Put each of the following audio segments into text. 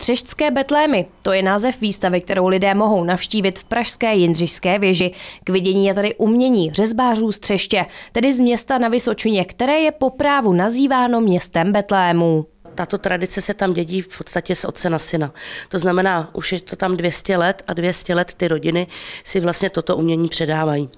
Třešťské betlémy, to je název výstavy, kterou lidé mohou navštívit v pražské Jindřišské věži. K vidění je tady umění řezbářů z Třeště, tedy z města na Vysočině, které je po právu nazýváno městem betlémů tato tradice se tam dědí v podstatě z otce na syna. To znamená, už je to tam 200 let a 200 let ty rodiny si vlastně toto umění předávají.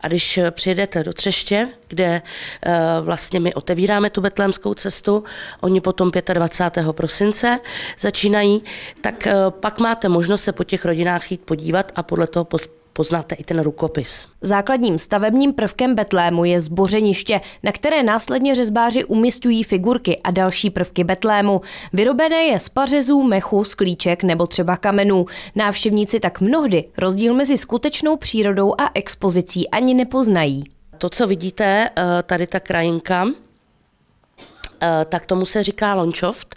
A když eh, přijedete do Třeště, kde eh, vlastně my otevíráme tu betlémskou cestu, oni potom 25. prosince začínají, tak eh, pak máte možnost se po těch rodinách jít podívat a podle toho poznáte i ten rukopis. Základním stavebním prvkem Betlému je zbořeniště, na které následně řezbáři umistují figurky a další prvky Betlému. Vyrobené je z pařezů, mechu, sklíček nebo třeba kamenů. Návštěvníci tak mnohdy rozdíl mezi skutečnou přírodou a expozicí ani nepoznají. To, co vidíte, eh, tady ta krajinka, Eh, tak tomu se říká lončoft.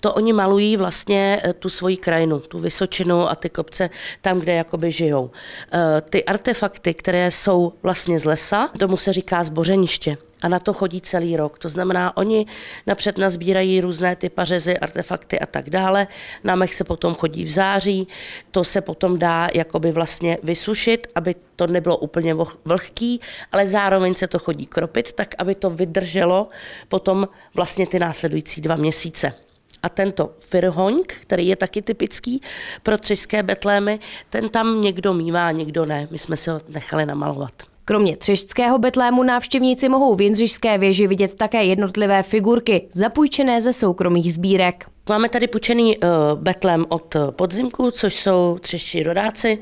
To oni malují vlastně eh, tu svoji krajinu, tu Vysočinu a ty kopce tam, kde jakoby žijou. Eh, ty artefakty, které jsou vlastně z lesa, tomu se říká zbořeniště a na to chodí celý rok. To znamená, oni napřed nazbírají různé ty pařezy, artefakty a tak dále. Na mech se potom chodí v září, to se potom dá jakoby vlastně vysušit, aby to nebylo úplně vlhký, ale zároveň se to chodí kropit, tak aby to vydrželo potom vlastně ty následující dva měsíce. A tento firhoňk, který je taky typický pro třiské betlémy, ten tam někdo mívá, někdo ne. My jsme se ho nechali namalovat. Kromě třešského betlému návštěvníci mohou v Jindřišské věži vidět také jednotlivé figurky, zapůjčené ze soukromých sbírek. Máme tady půjčený eh, betlem od eh, podzimku, což jsou třeští rodáci.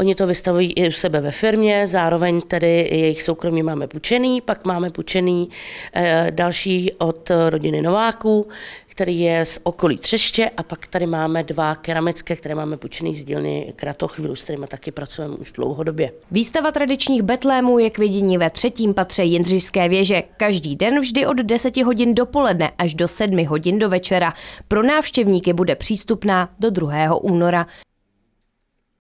Oni to vystavují i u sebe ve firmě, zároveň tedy jejich soukromí máme půjčený, pak máme půjčený eh, další od eh, rodiny Nováků, který je z okolí Třeště a pak tady máme dva keramické, které máme půjčený z dílny Kratochvílu, s kterými taky pracujeme už dlouhodobě. Výstava tradičních betlémů je k vidění ve třetím patře Jindřišské věže. Každý den vždy od 10 hodin dopoledne až do 7 hodin do večera. Pro návštěvníky bude přístupná do 2. února.